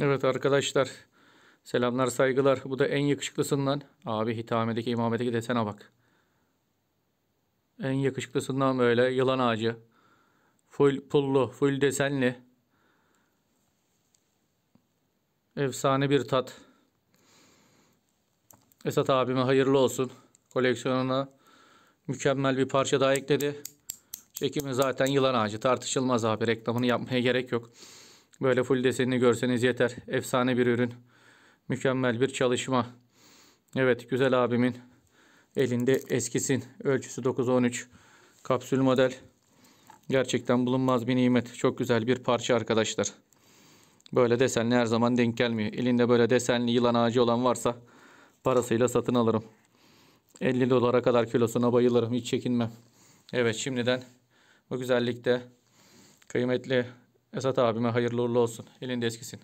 Evet arkadaşlar. Selamlar saygılar. Bu da en yakışıklısından. Abi hitamedeki imametteki desene bak. En yakışıklısından böyle yılan ağacı. Full pullu, full desenli. Efsane bir tat. Esat abime hayırlı olsun. Koleksiyonuna mükemmel bir parça daha ekledi. Çekimi zaten yılan ağacı tartışılmaz abi reklamını yapmaya gerek yok. Böyle full desenini görseniz yeter. Efsane bir ürün. Mükemmel bir çalışma. Evet güzel abimin elinde eskisin. Ölçüsü 9-13 kapsül model. Gerçekten bulunmaz bir nimet. Çok güzel bir parça arkadaşlar. Böyle desenli her zaman denk gelmiyor. Elinde böyle desenli yılan ağacı olan varsa parasıyla satın alırım. 50 dolara kadar kilosuna bayılırım. Hiç çekinmem. Evet şimdiden bu güzellikte kıymetli Esat abime hayırlı uğurlu olsun. Elinde eskisin.